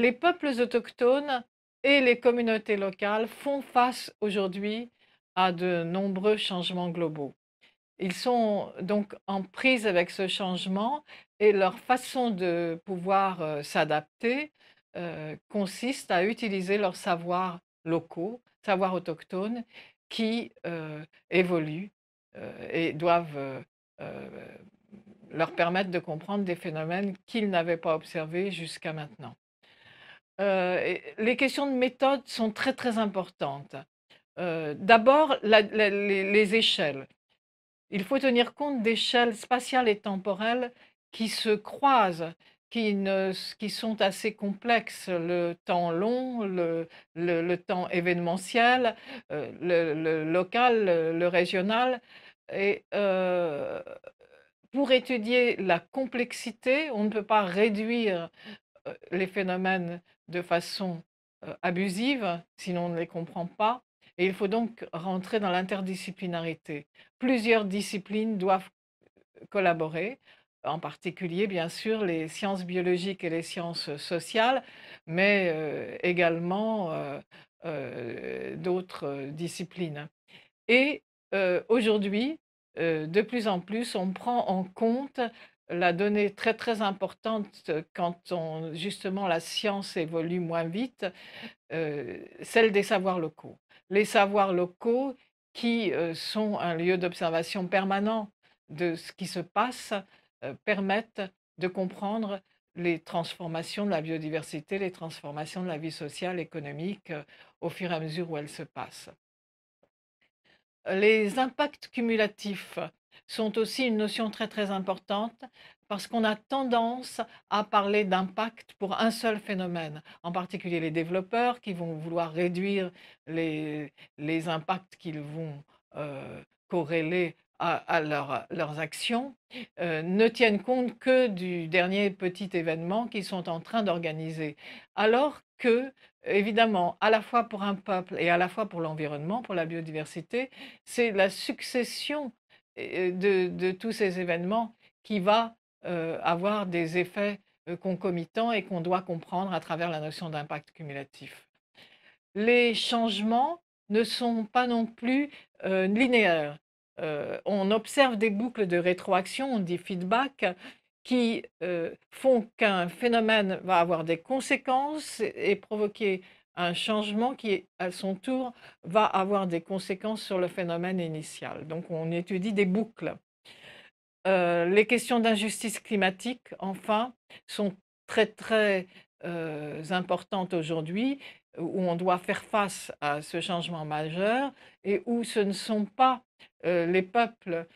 les peuples autochtones et les communautés locales font face aujourd'hui à de nombreux changements globaux. Ils sont donc en prise avec ce changement et leur façon de pouvoir euh, s'adapter euh, consiste à utiliser leurs savoirs locaux, savoirs autochtones, qui euh, évoluent et doivent leur permettre de comprendre des phénomènes qu'ils n'avaient pas observés jusqu'à maintenant. Euh, les questions de méthode sont très très importantes. Euh, d'abord, les, échelles. Il faut tenir compte d'échelles spatiales et temporelles qui se croisent, qui, sont assez complexes. Le temps long, le, temps événementiel, euh, le, le, local, le, régional. Et pour étudier la complexité, on ne peut pas réduire les phénomènes de façon abusive sinon on ne les comprend pas. Et il faut donc rentrer dans l'interdisciplinarité. Plusieurs disciplines doivent collaborer, en particulier bien sûr les sciences biologiques et les sciences sociales, mais également d'autres disciplines. Et aujourd'hui, de plus en plus, on prend en compte la donnée très très importante euh, quand on, justement la science évolue moins vite, euh, celle des savoirs locaux. Les savoirs locaux qui euh, sont un lieu d'observation permanent de ce qui se passe permettent de comprendre les transformations de la biodiversité, les transformations de la vie sociale, économique, au fur et à mesure où elles se passent. Les impacts cumulatifs sont aussi une notion très très importante parce qu'on a tendance à parler d'impact pour un seul phénomène, en particulier les développeurs qui vont vouloir réduire les, les impacts qu'ils vont euh, corréler à, leurs actions, euh, ne tiennent compte que du dernier petit événement qu'ils sont en train d'organiser. Alors que, évidemment, à la fois pour un peuple et à la fois pour l'environnement, pour la biodiversité, c'est la succession de, tous ces événements qui va euh, avoir des effets euh, concomitants et qu'on doit comprendre à travers la notion d'impact cumulatif. Les changements ne sont pas non plus euh, linéaires. on observe des boucles de rétroaction, des feedback, qui font qu'un phénomène va avoir des conséquences et provoquer un changement qui, à son tour, va avoir des conséquences sur le phénomène initial. Donc on étudie des boucles. Euh, les questions d'injustice climatique, enfin, sont très très euh, importantes aujourd'hui, où on doit faire face à ce changement majeur et où ce ne sont pas euh, les peuples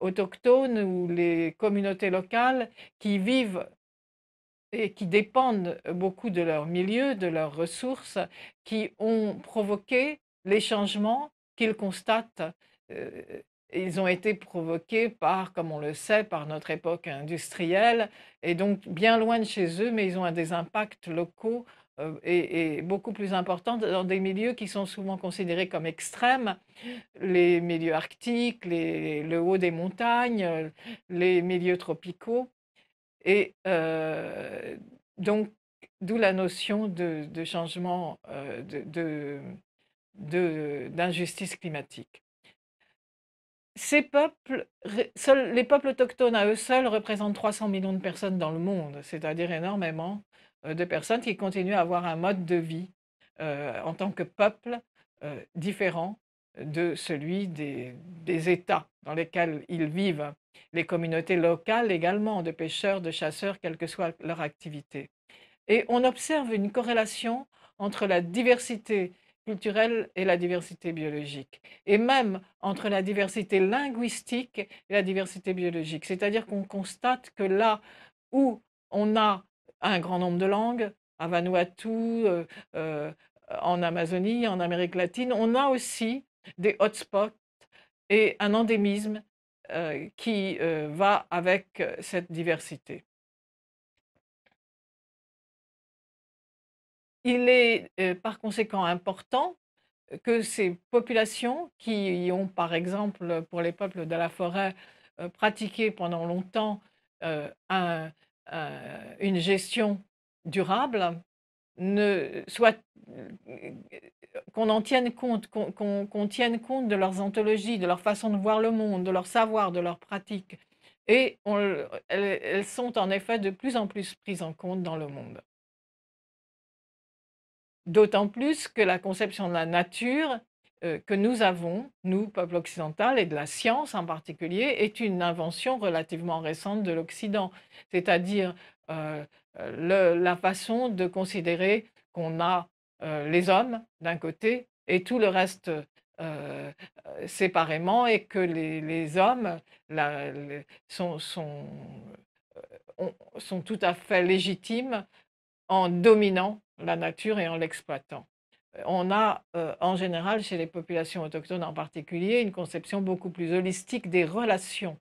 autochtones ou les communautés locales qui vivent et qui dépendent beaucoup de leur milieu, de leurs ressources, qui ont provoqué les changements qu'ils constatent. Euh, ils ont été provoqués par, comme on le sait, par notre époque industrielle, et donc bien loin de chez eux, mais ils ont des impacts locaux euh, et, beaucoup plus importants dans des milieux qui sont souvent considérés comme extrêmes, les milieux arctiques, le haut des montagnes, les milieux tropicaux. Et donc, d'où la notion de, changement, euh, d'injustice climatique. Ces peuples, seuls, les peuples autochtones à eux seuls représentent 300 millions de personnes dans le monde, c'est-à-dire énormément de personnes qui continuent à avoir un mode de vie en tant que peuple différent de celui des, États dans lesquels ils vivent, les communautés locales également, de pêcheurs, de chasseurs, quelle que soit leur activité. Et on observe une corrélation entre la diversité culturelle et la diversité biologique, et même entre la diversité linguistique et la diversité biologique. C'est-à-dire qu'on constate que là où on a un grand nombre de langues, à Vanuatu, euh, euh, en Amazonie, en Amérique latine, on a aussi des hotspots et un endémisme qui va avec cette diversité. Il est par conséquent important que ces populations qui ont, par exemple, pour les peuples de la forêt, pratiqué pendant longtemps une gestion durable, soit euh, qu'on en tienne compte, qu'on tienne compte de leurs anthologies, de leur façon de voir le monde, de leur savoir, de leurs pratiques. Et elles, sont en effet de plus en plus prises en compte dans le monde. D'autant plus que la conception de la nature euh, que nous avons, nous, peuple occidental, et de la science en particulier, est une invention relativement récente de l'Occident. C'est-à-dire, euh, la façon de considérer qu'on a euh, les hommes d'un côté et tout le reste euh, euh, séparément et que les, hommes sont, sont, tout à fait légitimes en dominant la nature et en l'exploitant. On a en général chez les populations autochtones en particulier une conception beaucoup plus holistique des relations.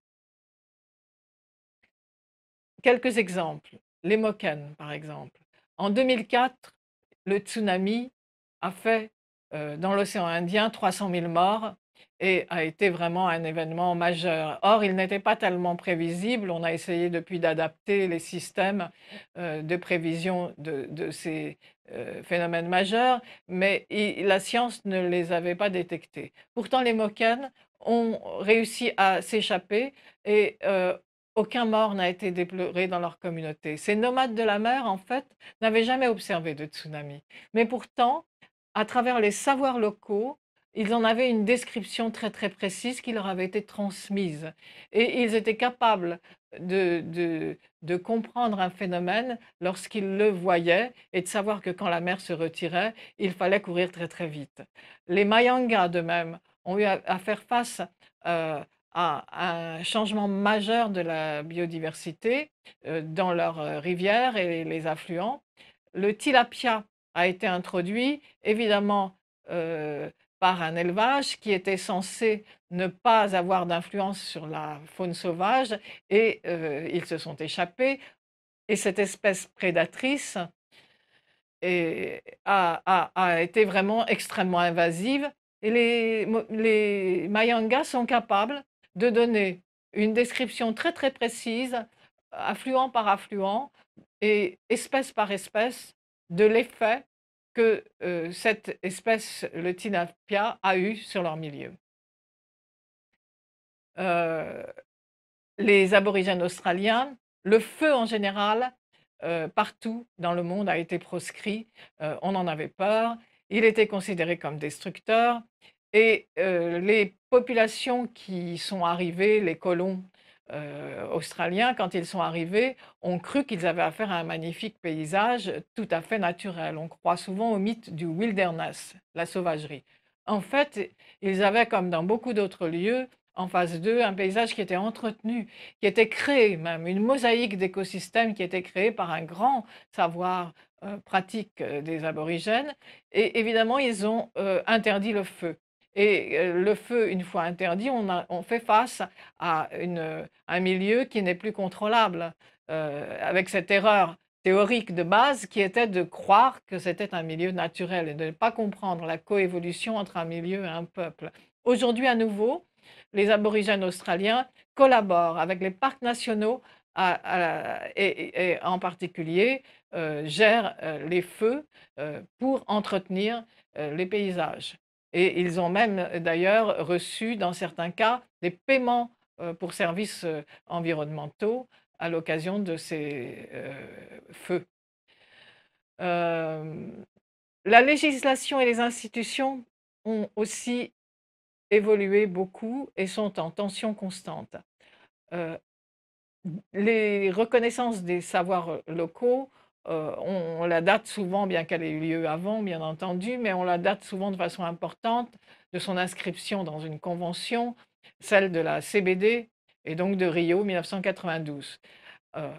Quelques exemples les Moken, par exemple. En 2004, le tsunami a fait euh, dans l'océan Indien 300 000 morts et a été vraiment un événement majeur. Or, il n'était pas tellement prévisible. On a essayé depuis d'adapter les systèmes euh, de prévision de, ces euh, phénomènes majeurs, mais la science ne les avait pas détectés. Pourtant, les Moken ont réussi à s'échapper et aucun mort n'a été déploré dans leur communauté. Ces nomades de la mer, en fait, n'avaient jamais observé de tsunami. Mais pourtant, à travers les savoirs locaux, ils en avaient une description très très précise qui leur avait été transmise. Et ils étaient capables de, de, comprendre un phénomène lorsqu'ils le voyaient et de savoir que quand la mer se retirait, il fallait courir très très vite. Les Mayangas, de même, ont eu à, faire face euh, à un changement majeur de la biodiversité euh, dans leurs euh, rivières et les affluents. Le tilapia a été introduit, évidemment, euh, par un élevage qui était censé ne pas avoir d'influence sur la faune sauvage et ils se sont échappés. Et cette espèce prédatrice a, été vraiment extrêmement invasive. Et les Mayangas sont capables de donner une description très très précise, affluent par affluent et espèce par espèce, de l'effet que euh, cette espèce, le Tinapia, a eu sur leur milieu. Euh, les aborigènes australiens, le feu en général, euh, partout dans le monde a été proscrit. on en avait peur. Il était considéré comme destructeur. Et euh, les populations qui sont arrivées, les colons euh, australiens, quand ils sont arrivés, ont cru qu'ils avaient affaire à un magnifique paysage tout à fait naturel. On croit souvent au mythe du wilderness, la sauvagerie. En fait, ils avaient, comme dans beaucoup d'autres lieux, en face d'eux, un paysage qui était entretenu, qui était créé même, une mosaïque d'écosystèmes qui était créée par un grand savoir euh, pratique des aborigènes. Et évidemment, ils ont interdit le feu. Et euh, le feu, une fois interdit, on, fait face à un milieu qui n'est plus contrôlable, euh, avec cette erreur théorique de base qui était de croire que c'était un milieu naturel et de ne pas comprendre la coévolution entre un milieu et un peuple. Aujourd'hui, à nouveau, les aborigènes australiens collaborent avec les parcs nationaux et, en particulier euh, gèrent les feux pour entretenir les paysages. Et ils ont même d'ailleurs reçu, dans certains cas, des paiements euh, pour services euh, environnementaux à l'occasion de ces euh, feux. la législation et les institutions ont aussi évolué beaucoup et sont en tension constante. les reconnaissances des savoirs locaux euh, on, la date souvent, bien qu'elle ait eu lieu avant, bien entendu, mais on la date souvent de façon importante de son inscription dans une convention, celle de la CBD, et donc de Rio 1992. Euh,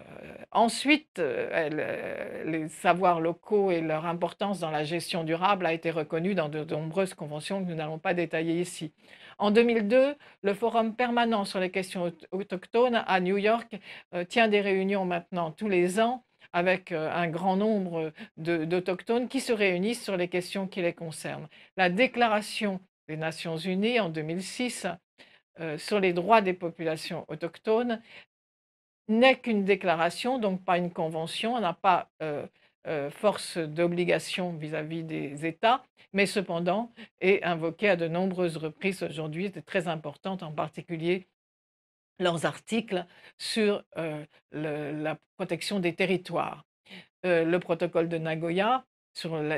ensuite, euh, les savoirs locaux et leur importance dans la gestion durable a été reconnue dans de, nombreuses conventions que nous n'allons pas détailler ici. En 2002, le Forum permanent sur les questions autochtones à New York tient des réunions maintenant tous les ans avec un grand nombre d'Autochtones qui se réunissent sur les questions qui les concernent. La Déclaration des Nations Unies en 2006 sur les droits des populations autochtones n'est qu'une déclaration, donc pas une convention, n'a pas force d'obligation vis-à-vis des États, mais cependant est invoquée à de nombreuses reprises aujourd'hui, très importante en particulier leurs articles sur la protection des territoires. le protocole de Nagoya,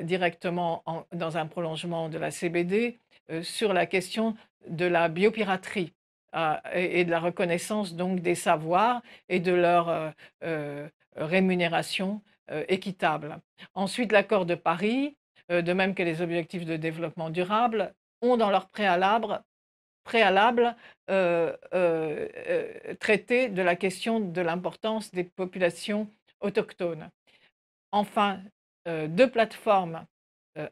directement dans un prolongement de la CBD, sur la question de la biopiraterie ah, et, et, de la reconnaissance donc des savoirs et de leur rémunération équitable. Ensuite, l'accord de Paris, de même que les objectifs de développement durable, ont dans leur préalable préalable euh, euh, euh, traité de la question de l'importance des populations autochtones. Enfin, deux plateformes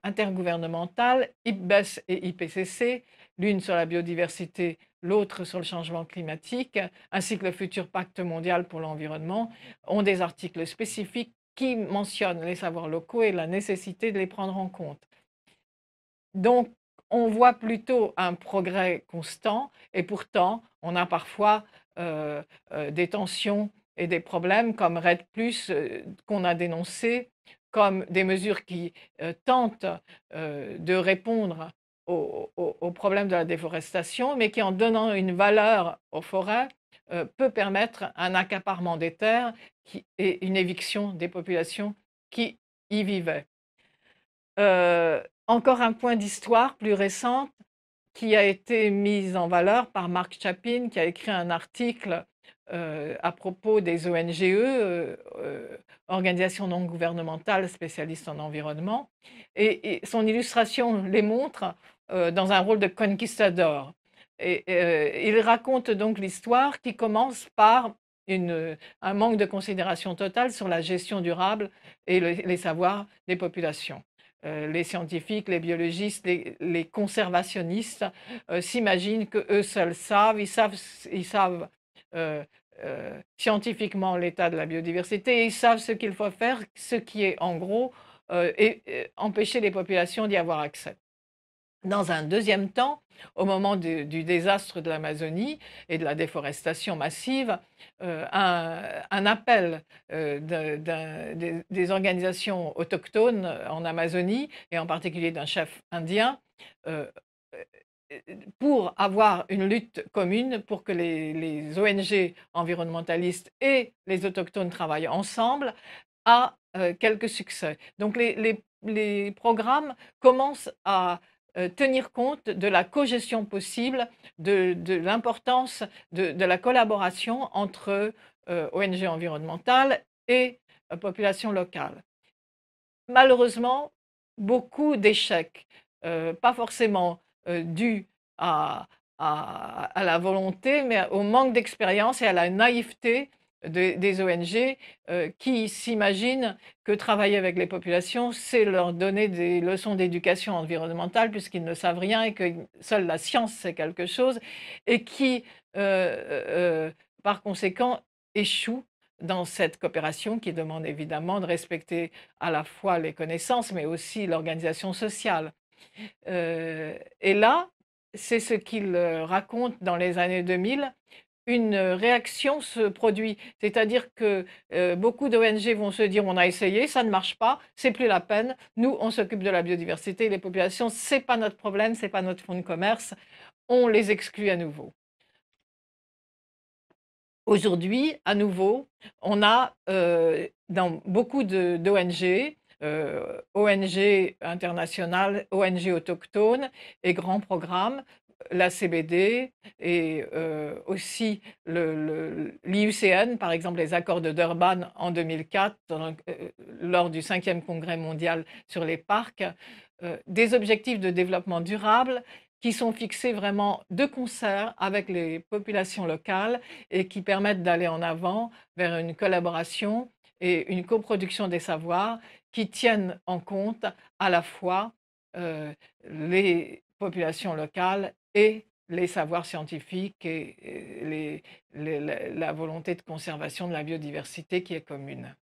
intergouvernementales, IPBES et IPCC, l'une sur la biodiversité, l'autre sur le changement climatique, ainsi que le futur pacte mondial pour l'environnement, ont des articles spécifiques qui mentionnent les savoirs locaux et la nécessité de les prendre en compte. Donc, on voit plutôt un progrès constant et pourtant on a parfois euh, euh, des tensions et des problèmes comme RED Plus euh, qu'on a dénoncé, comme des mesures qui tentent de répondre aux problèmes de la déforestation, mais qui en donnant une valeur aux forêts peut permettre un accaparement des terres et une éviction des populations qui y vivaient. Encore un point d'histoire plus récente qui a été mis en valeur par Marc Chapin, qui a écrit un article euh, à propos des ONGE, euh, euh, organisations non gouvernementales spécialistes en environnement. Et, son illustration les montre dans un rôle de conquistador. Et, il raconte donc l'histoire qui commence par un manque de considération totale sur la gestion durable et les savoirs des populations. Euh, les scientifiques, les biologistes, les, conservationnistes euh, s'imaginent que eux seuls savent, ils savent, savent euh, scientifiquement l'état de la biodiversité, ils savent ce qu'il faut faire, ce qui est en gros empêcher les populations d'y avoir accès. Dans un deuxième temps, au moment du, désastre de l'Amazonie et de la déforestation massive, euh, un, appel euh, des, organisations autochtones euh, en Amazonie, et en particulier d'un chef indien, pour avoir une lutte commune, pour que les, ONG environnementalistes et les autochtones travaillent ensemble, a quelques succès. Donc les programmes commencent à euh, tenir compte de la cogestion possible, de, l'importance de, la collaboration entre euh, ONG environnementales et euh, population locale. Malheureusement, beaucoup d'échecs, pas forcément dus à, la volonté, mais au manque d'expérience et à la naïveté des ONG euh, qui s'imaginent que travailler avec les populations, c'est leur donner des leçons d'éducation environnementale puisqu'ils ne savent rien et que seule la science c'est quelque chose et qui, euh, euh, par conséquent, échouent dans cette coopération qui demande évidemment de respecter à la fois les connaissances mais aussi l'organisation sociale. et là, c'est ce qu'il raconte dans les années 2000 une euh, réaction se produit. C'est-à-dire que euh, beaucoup d'ONG vont se dire on a essayé, ça ne marche pas, c'est plus la peine. Nous, on s'occupe de la biodiversité, les populations, c'est pas notre problème, c'est pas notre fonds de commerce. On les exclut à nouveau. Aujourd'hui, à nouveau, on a euh, dans beaucoup d'ONG, ONG internationales, ONG autochtones et grands programmes la CBD et aussi l'IUCN, par exemple les accords de Durban en 2004, lors du 5e Congrès mondial sur les parcs, des objectifs de développement durable qui sont fixés vraiment de concert avec les populations locales et qui permettent d'aller en avant vers une collaboration et une coproduction des savoirs qui tiennent en compte à la fois les populations locales et les savoirs scientifiques et, la volonté de conservation de la biodiversité qui est commune.